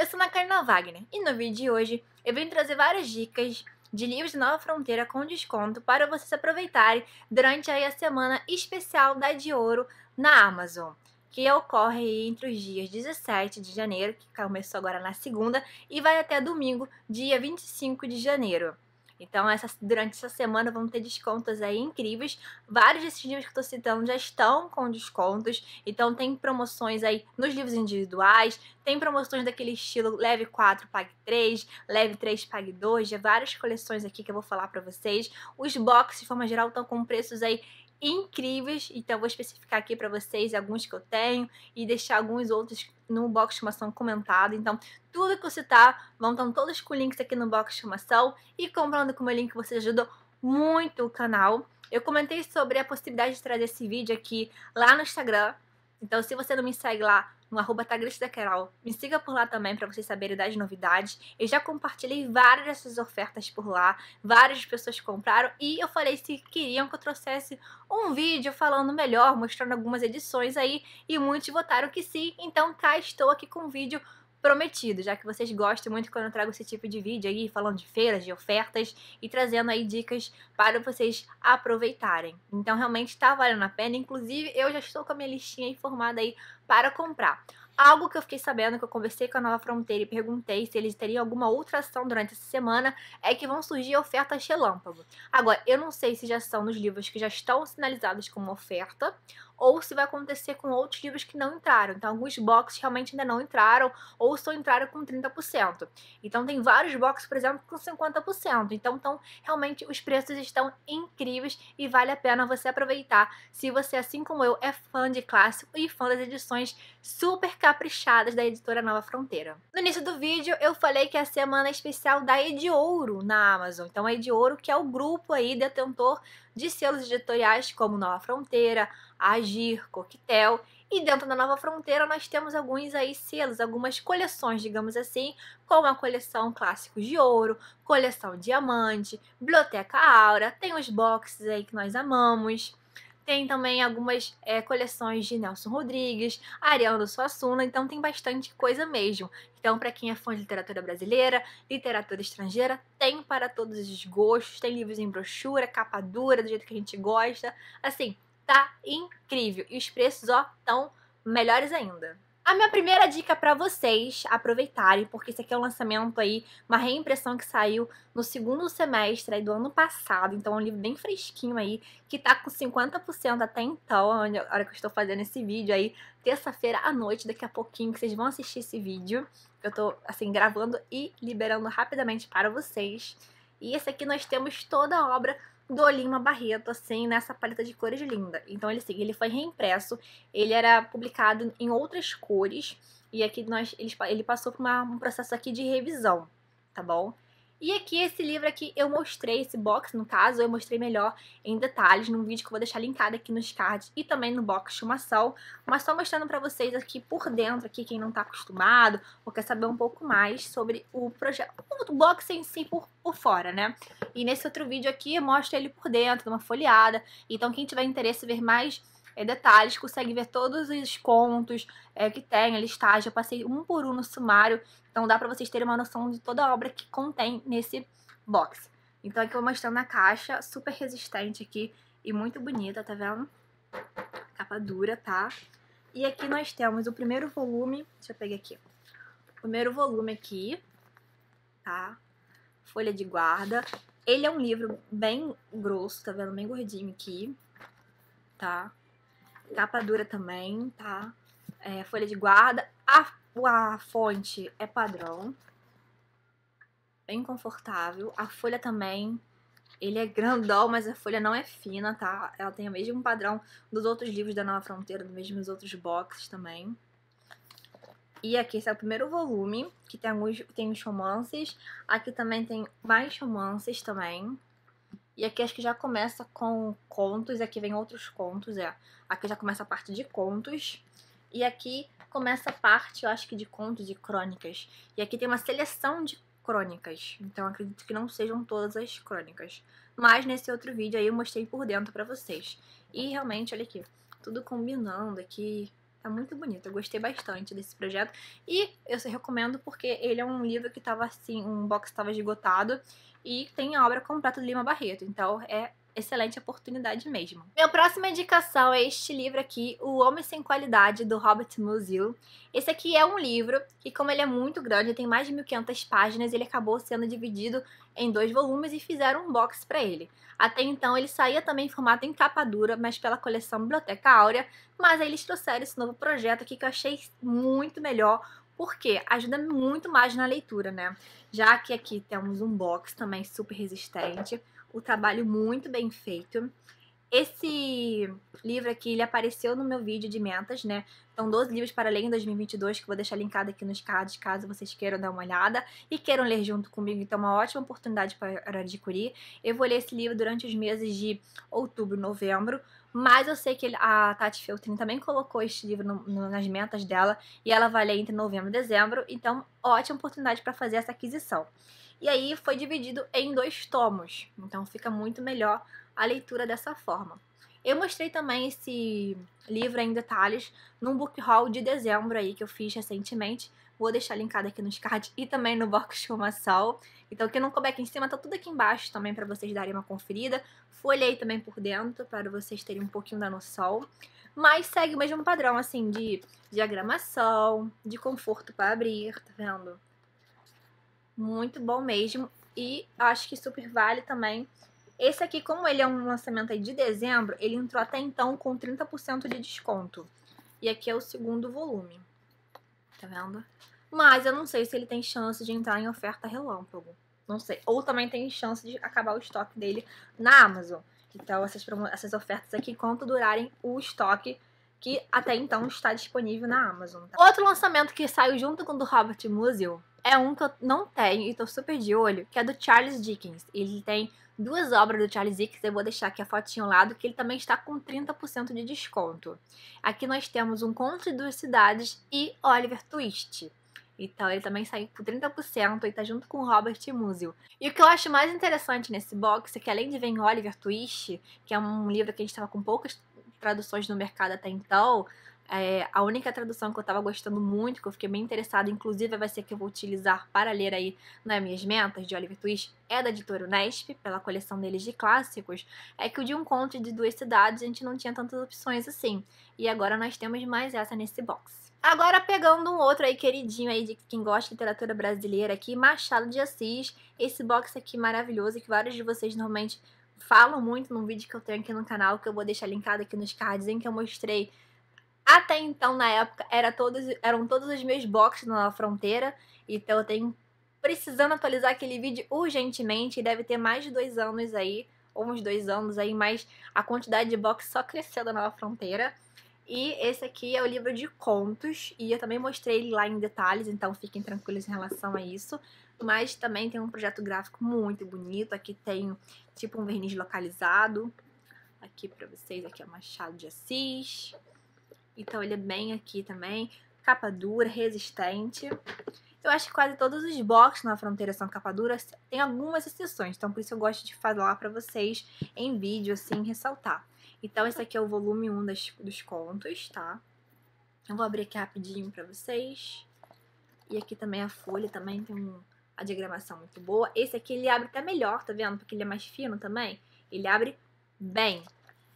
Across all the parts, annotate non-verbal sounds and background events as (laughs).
Eu sou Karina Wagner e no vídeo de hoje eu vim trazer várias dicas de livros de Nova Fronteira com desconto para vocês aproveitarem durante aí a semana especial da de ouro na Amazon, que ocorre entre os dias 17 de janeiro, que começou agora na segunda, e vai até domingo, dia 25 de janeiro. Então, essa, durante essa semana vamos ter descontos aí incríveis. Vários desses livros que eu tô citando já estão com descontos. Então, tem promoções aí nos livros individuais, tem promoções daquele estilo leve 4, pague 3, leve 3, pague 2. Já várias coleções aqui que eu vou falar para vocês. Os boxes, de forma geral, estão com preços aí incríveis. Então, vou especificar aqui para vocês alguns que eu tenho e deixar alguns outros no box de estimação comentado. Então, tudo que você tá, vão estar todos com links aqui no box de estimação. E comprando com o meu link, você ajuda muito o canal. Eu comentei sobre a possibilidade de trazer esse vídeo aqui lá no Instagram. Então, se você não me segue lá no arroba me siga por lá também para vocês saberem das novidades. Eu já compartilhei várias dessas ofertas por lá, várias pessoas compraram e eu falei se queriam que eu trouxesse um vídeo falando melhor, mostrando algumas edições aí e muitos votaram que sim. Então, cá estou aqui com um vídeo prometido, já que vocês gostam muito quando eu trago esse tipo de vídeo aí, falando de feiras, de ofertas e trazendo aí dicas para vocês aproveitarem. Então realmente está valendo a pena, inclusive eu já estou com a minha listinha informada aí para comprar. Algo que eu fiquei sabendo, que eu conversei com a Nova Fronteira e perguntei se eles teriam alguma outra ação durante essa semana, é que vão surgir ofertas relâmpago. Agora, eu não sei se já são nos livros que já estão sinalizados como oferta ou se vai acontecer com outros livros que não entraram. Então, alguns boxes realmente ainda não entraram, ou só entraram com 30%. Então, tem vários boxes, por exemplo, com 50%. Então, então, realmente os preços estão incríveis e vale a pena você aproveitar se você, assim como eu, é fã de clássico e fã das edições super caprichadas da editora Nova Fronteira. No início do vídeo, eu falei que é a semana é especial da Ediouro na Amazon. Então, a Ediouro, que é o grupo aí detentor de selos editoriais como Nova Fronteira, Agir, Coquetel. E dentro da Nova Fronteira nós temos alguns aí selos, algumas coleções, digamos assim, como a coleção Clássicos de Ouro, coleção Diamante, Biblioteca Aura, tem os boxes aí que nós amamos. Tem também algumas é, coleções de Nelson Rodrigues, Ariano Suassuna, então tem bastante coisa mesmo. Então, para quem é fã de literatura brasileira, literatura estrangeira, tem para todos os gostos, tem livros em brochura, capa dura, do jeito que a gente gosta. Assim, tá incrível. E os preços, ó, estão melhores ainda. A minha primeira dica para vocês aproveitarem, porque esse aqui é um lançamento aí, uma reimpressão que saiu no segundo semestre aí do ano passado, então é um livro bem fresquinho aí, que tá com 50% até então, a hora que eu estou fazendo esse vídeo aí, terça-feira à noite, daqui a pouquinho, que vocês vão assistir esse vídeo. Eu tô, assim, gravando e liberando rapidamente para vocês. E esse aqui nós temos toda a obra do Lima Barreto, assim, nessa paleta de cores linda. Então ele, ele foi reimpresso, ele era publicado em outras cores, e aqui nós, ele, ele passou por uma, um processo aqui de revisão, tá bom? E aqui esse livro aqui eu mostrei, esse box no caso, eu mostrei melhor em detalhes num vídeo que eu vou deixar linkado aqui nos cards e também no box Sol, mas só mostrando pra vocês aqui por dentro, aqui quem não tá acostumado ou quer saber um pouco mais sobre o projeto, o box em si por, por fora, né? E nesse outro vídeo aqui eu mostro ele por dentro, uma folheada, então quem tiver interesse em ver mais é, detalhes, consegue ver todos os contos é, que tem, a listagem. Eu passei um por um no sumário, então dá para vocês terem uma noção de toda a obra que contém nesse box. Então aqui eu vou mostrando a caixa, super resistente aqui e muito bonita, tá vendo? Capa dura, tá? E aqui nós temos o primeiro volume, deixa eu pegar aqui. primeiro volume aqui, tá? Folha de guarda. Ele é um livro bem grosso, tá vendo? Bem gordinho aqui, tá? Capa dura também, tá? É, folha de guarda. A, a fonte é padrão. Bem confortável. A folha também. Ele é grandão, mas a folha não é fina, tá? Ela tem o mesmo padrão dos outros livros da Nova Fronteira, dos mesmos outros boxes também. E aqui esse é o primeiro volume, que tem alguns tem os romances. Aqui também tem mais romances também. E aqui acho que já começa com contos, aqui vem outros contos, é. Aqui já começa a parte de contos, e aqui começa a parte, eu acho que de contos e crônicas. E aqui tem uma seleção de crônicas, então acredito que não sejam todas as crônicas. Mas nesse outro vídeo aí eu mostrei por dentro pra vocês. E realmente, olha aqui, tudo combinando aqui, Tá muito bonito, eu gostei bastante desse projeto. E eu se recomendo porque ele é um livro que tava assim, um box estava esgotado e tem a obra completa do Lima Barreto. Então é excelente oportunidade mesmo. Minha próxima indicação é este livro aqui, O Homem Sem Qualidade, do Robert Musil. Esse aqui é um livro que, como ele é muito grande, tem mais de 1.500 páginas, ele acabou sendo dividido em dois volumes e fizeram um box para ele. Até então ele saía também em formato em capa dura, mas pela coleção Biblioteca Áurea, mas aí eles trouxeram esse novo projeto aqui que eu achei muito melhor, porque ajuda muito mais na leitura, né? Já que aqui temos um box também super resistente, o trabalho muito bem feito. Esse livro aqui, ele apareceu no meu vídeo de metas, né? São então, 12 livros para ler em 2022, que eu vou deixar linkado aqui nos cards, caso vocês queiram dar uma olhada e queiram ler junto comigo. Então, é uma ótima oportunidade para adquirir. Eu vou ler esse livro durante os meses de outubro, novembro, mas eu sei que a Tati Feltrin também colocou este livro no, no, nas metas dela e ela vai ler entre novembro e dezembro, então ótima oportunidade para fazer essa aquisição. E aí foi dividido em dois tomos, então fica muito melhor a leitura dessa forma. Eu mostrei também esse livro em detalhes num book haul de dezembro aí que eu fiz recentemente. Vou deixar linkado aqui nos cards e também no box sol. Então, quem não couber aqui em cima, tá tudo aqui embaixo também para vocês darem uma conferida. Folhei também por dentro para vocês terem um pouquinho da noção. Mas segue o mesmo padrão, assim, de diagramação, de conforto para abrir, tá vendo? Muito bom mesmo. E acho que super vale também esse aqui, como ele é um lançamento de dezembro, ele entrou até então com 30% de desconto. E aqui é o segundo volume. Tá vendo? Mas eu não sei se ele tem chance de entrar em oferta relâmpago. Não sei. Ou também tem chance de acabar o estoque dele na Amazon. Então, essas, essas ofertas aqui, quanto durarem o estoque que até então está disponível na Amazon. Tá? Outro lançamento que saiu junto com o do Robert Musil é um que eu não tenho e estou super de olho, que é do Charles Dickens. Ele tem duas obras do Charles Ickes, eu vou deixar aqui a fotinha ao lado, que ele também está com 30% de desconto. Aqui nós temos Um Conto de Duas Cidades e Oliver Twist. Então ele também saiu por 30% e tá junto com Robert Musil. E o que eu acho mais interessante nesse box é que além de vir Oliver Twist, que é um livro que a gente estava com poucas traduções no mercado até então, é, a única tradução que eu tava gostando muito, que eu fiquei bem interessada, inclusive vai ser que eu vou utilizar para ler aí nas minhas mentas de Oliver Twist, é da editora Unesp, pela coleção deles de clássicos, é que o de um conto de duas cidades a gente não tinha tantas opções assim. E agora nós temos mais essa nesse box. Agora pegando um outro aí queridinho aí de quem gosta de literatura brasileira aqui, Machado de Assis, esse box aqui maravilhoso que vários de vocês normalmente falam muito num vídeo que eu tenho aqui no canal, que eu vou deixar linkado aqui nos cards em que eu mostrei até então, na época, era todos, eram todos os meus boxes na fronteira. Então eu tenho precisando atualizar aquele vídeo urgentemente. Deve ter mais de dois anos aí, ou uns dois anos aí, mas a quantidade de box só cresceu da Nova Fronteira. E esse aqui é o livro de contos, e eu também mostrei ele lá em detalhes, então fiquem tranquilos em relação a isso. Mas também tem um projeto gráfico muito bonito, aqui tem tipo um verniz localizado, aqui pra vocês, aqui é Machado de Assis, então ele é bem aqui também. Capa dura, resistente. Eu acho que quase todos os boxes na fronteira são capa dura, tem algumas exceções, então por isso eu gosto de falar para vocês em vídeo, assim, ressaltar. Então esse aqui é o volume 1 das, dos contos, tá? Eu vou abrir aqui rapidinho para vocês. E aqui também a folha também tem um, a diagramação muito boa. Esse aqui ele abre até melhor, tá vendo? Porque ele é mais fino também. Ele abre bem.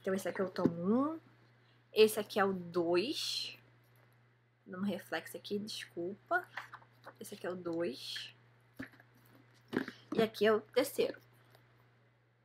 Então esse aqui é o tom 1, esse aqui é o 2. Dando um reflexo aqui, desculpa. Esse aqui é o 2. E aqui é o terceiro.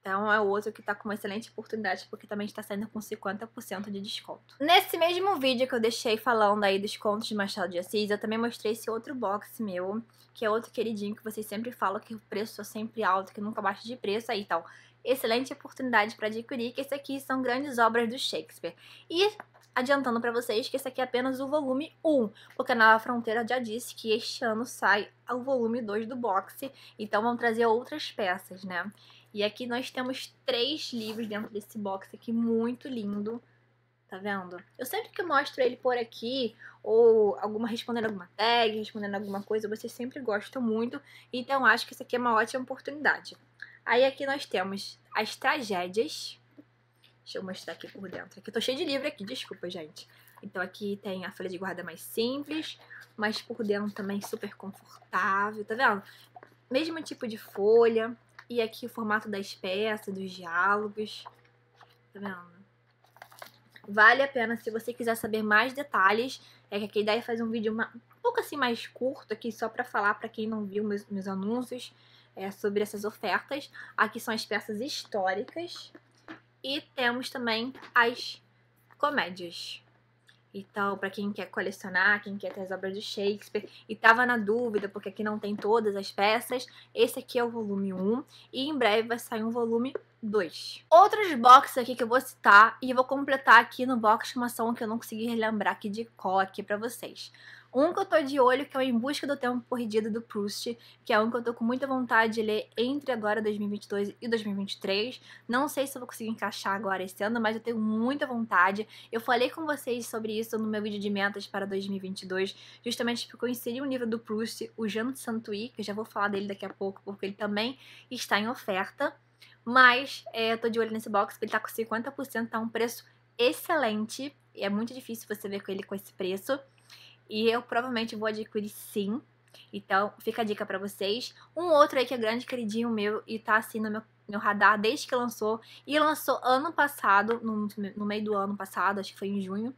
Então é o outro que tá com uma excelente oportunidade, porque também está saindo com 50% de desconto. Nesse mesmo vídeo que eu deixei falando aí dos contos de Machado de Assis, eu também mostrei esse outro box meu, que é outro queridinho que vocês sempre falam que o preço é sempre alto, que nunca baixa de preço aí e então, tal excelente oportunidade para adquirir, que esse aqui são grandes obras do Shakespeare. E adiantando para vocês que esse aqui é apenas o volume 1, porque a Nova Fronteira já disse que este ano sai o volume 2 do boxe, então vão trazer outras peças, né? E aqui nós temos três livros dentro desse box aqui, muito lindo, tá vendo? Eu sempre que mostro ele por aqui, ou alguma respondendo alguma tag, respondendo alguma coisa, vocês sempre gostam muito, então acho que isso aqui é uma ótima oportunidade. Aí aqui nós temos as tragédias. Deixa eu mostrar aqui por dentro. Aqui eu tô cheio de livro aqui, desculpa, gente. Então aqui tem a folha de guarda mais simples, mas por dentro também super confortável, tá vendo? Mesmo tipo de folha. E aqui o formato das peças, dos diálogos. Tá vendo? Vale a pena se você quiser saber mais detalhes. É que aqui daí faz um vídeo um pouco assim mais curto aqui, só pra falar pra quem não viu meus, meus anúncios é, sobre essas ofertas. Aqui são as peças históricas e temos também as comédias. Então, para quem quer colecionar, quem quer ter as obras de Shakespeare e estava na dúvida, porque aqui não tem todas as peças, esse aqui é o volume 1 e em breve vai sair um volume 2. Outros boxes aqui que eu vou citar e vou completar aqui no box de uma que eu não consegui relembrar aqui de cor aqui para vocês. Um que eu tô de olho, que é o Em Busca do Tempo Perdido do Proust, que é um que eu tô com muita vontade de ler entre agora 2022 e 2023. Não sei se eu vou conseguir encaixar agora esse ano, mas eu tenho muita vontade. Eu falei com vocês sobre isso no meu vídeo de metas para 2022, justamente porque eu inseri um livro do Proust, O Jean de Santuí, que eu já vou falar dele daqui a pouco, porque ele também está em oferta. Mas é, eu tô de olho nesse box, porque ele tá com 50%, tá um preço excelente. é muito difícil você ver com ele com esse preço. E eu provavelmente vou adquirir sim. Então, fica a dica para vocês. Um outro aí que é grande queridinho meu e tá assim no meu, meu radar desde que lançou. E lançou ano passado, no, no meio do ano passado, acho que foi em junho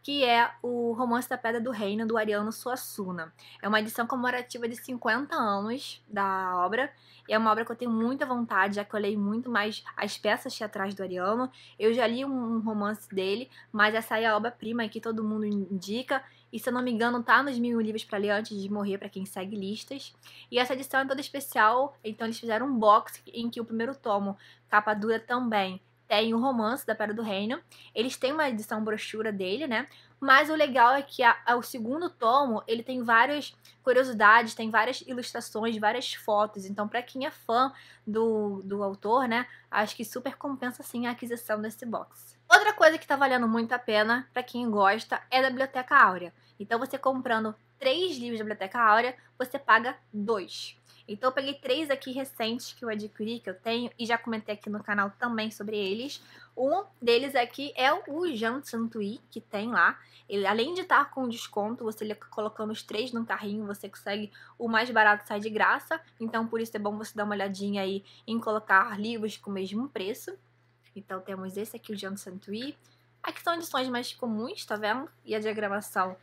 que é o Romance da Pedra do Reino, do Ariano Suassuna. É uma edição comemorativa de 50 anos da obra, e é uma obra que eu tenho muita vontade, já que eu leio muito mais as peças teatrais do Ariano. Eu já li um romance dele, mas essa é a obra-prima que todo mundo indica, e se eu não me engano, tá nos mil livros para ler antes de morrer, para quem segue listas. E essa edição é toda especial, então eles fizeram um box em que o primeiro tomo, capa dura também, tem o romance da Pedra do Reino. Eles têm uma edição brochura dele, né? Mas o legal é que a, a, o segundo tomo, ele tem várias curiosidades, tem várias ilustrações, várias fotos. Então, para quem é fã do, do autor, né? Acho que super compensa, sim, a aquisição desse box. Outra coisa que está valendo muito a pena para quem gosta é da Biblioteca Áurea. Então, você comprando três livros da Biblioteca Áurea, você paga dois. Então, eu peguei três aqui recentes que eu adquiri, que eu tenho, e já comentei aqui no canal também sobre eles. Um deles aqui é o Jean Santui, que tem lá. Ele, além de estar tá com desconto, você colocando os três num carrinho, você consegue o mais barato sai de graça. Então, por isso é bom você dar uma olhadinha aí em colocar livros com o mesmo preço. Então temos esse aqui, o Johnson Tree. Aqui são edições mais comuns, tá vendo? E a diagramação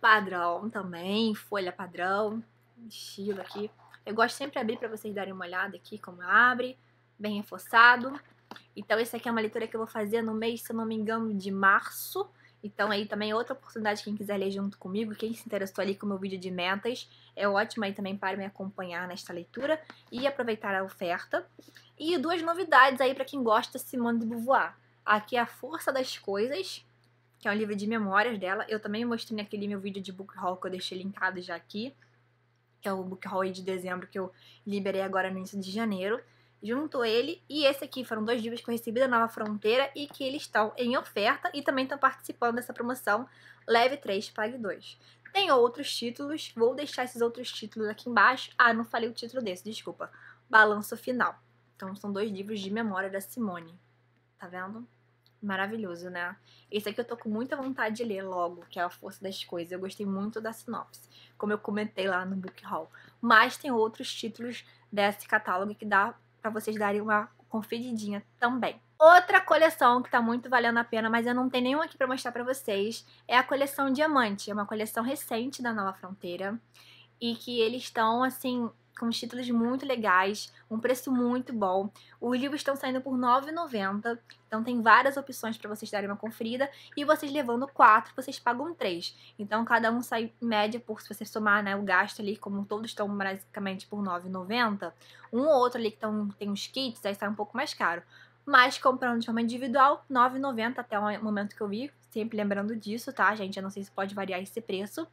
padrão também, folha padrão, estilo aqui. Eu gosto sempre de abrir para vocês darem uma olhada aqui como abre, bem reforçado. Então esse aqui é uma leitura que eu vou fazer no mês, se eu não me engano, de março. Então aí também é outra oportunidade quem quiser ler junto comigo, quem se interessou ali com o meu vídeo de metas, é ótimo aí também para me acompanhar nesta leitura e aproveitar a oferta. E duas novidades aí para quem gosta de Simone de Beauvoir. Aqui é A Força das Coisas, que é um livro de memórias dela. Eu também mostrei naquele meu vídeo de book haul que eu deixei linkado já aqui, que é o book haul de dezembro que eu liberei agora no início de janeiro junto ele e esse aqui. Foram dois livros que eu recebi da Nova Fronteira e que eles estão em oferta e também estão participando dessa promoção Leve 3, Pague 2. Tem outros títulos, vou deixar esses outros títulos aqui embaixo. Ah, não falei o título desse, desculpa. Balanço Final. Então são dois livros de memória da Simone. Tá vendo? Maravilhoso, né? Esse aqui eu tô com muita vontade de ler logo, que é A Força das Coisas. Eu gostei muito da sinopse, como eu comentei lá no book haul. Mas tem outros títulos desse catálogo que dá para vocês darem uma conferidinha também. Outra coleção que tá muito valendo a pena, mas eu não tenho nenhum aqui para mostrar para vocês, é a coleção Diamante. É uma coleção recente da Nova Fronteira e que eles estão assim com títulos muito legais, um preço muito bom. Os livros estão saindo por R$ 9,90, então tem várias opções para vocês darem uma conferida. E vocês levando quatro, vocês pagam três. Então cada um sai em média, por se você somar né, o gasto ali, como todos estão basicamente por R$ 9,90, um ou outro ali que tão, tem uns kits, aí sai um pouco mais caro. Mas comprando de forma individual, R$ 9,90 até o momento que eu vi, sempre lembrando disso, tá, gente? Eu não sei se pode variar esse preço.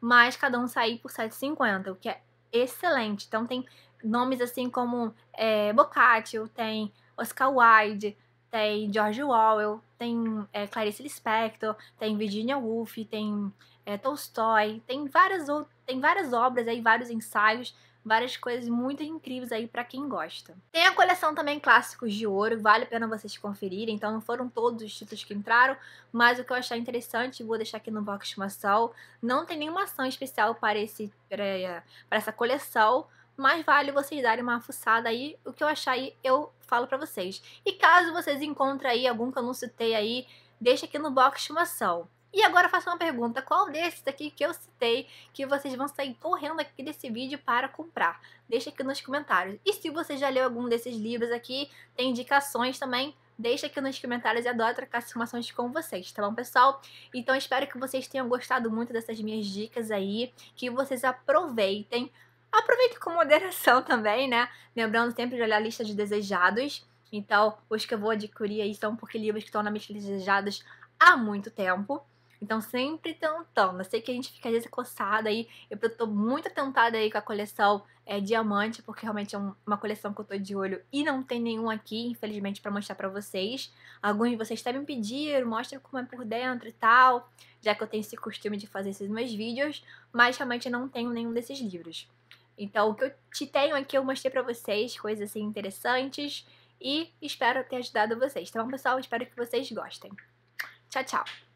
Mas cada um sair por R$ 7,50, o que é excelente. Então tem nomes assim como é, Boccaccio, tem Oscar Wilde, tem George Orwell, tem é, Clarice Lispector, tem Virginia Woolf, tem é, Tolstói, tem várias, tem várias obras aí, vários ensaios várias coisas muito incríveis aí para quem gosta. Tem a coleção também clássicos de ouro, vale a pena vocês conferirem. Então não foram todos os títulos que entraram, mas o que eu achar interessante, vou deixar aqui no box de maçal. Não tem nenhuma ação especial para esse para essa coleção, mas vale vocês darem uma fuçada aí, o que eu achar aí eu falo para vocês. E caso vocês encontrem aí algum que eu não citei aí, deixa aqui no box de estimação. E agora faço uma pergunta: qual desses aqui que eu citei que vocês vão sair correndo aqui desse vídeo para comprar? Deixa aqui nos comentários. E se você já leu algum desses livros aqui, tem indicações também? Deixa aqui nos comentários, eu adoro trocar informações com vocês, tá bom, pessoal? Então espero que vocês tenham gostado muito dessas minhas dicas aí, que vocês aproveitem. Aproveite com moderação (laughs) também, né? Lembrando sempre de olhar a lista de desejados. Então, os que eu vou adquirir aí são porque livros que estão na minha lista de desejados há muito tempo. Então, sempre tentando. Eu sei que a gente fica às vezes coçada aí. Eu tô muito tentada aí com a coleção é, Diamante, porque realmente é um, uma coleção que eu tô de olho e não tem nenhum aqui, infelizmente, para mostrar para vocês. Alguns de vocês até me pediram, mostram como é por dentro e tal, já que eu tenho esse costume de fazer esses meus vídeos, mas realmente não tenho nenhum desses livros. Então, o que eu te tenho aqui, eu mostrei para vocês coisas assim interessantes e espero ter ajudado vocês, então pessoal? Espero que vocês gostem. Tchau, tchau!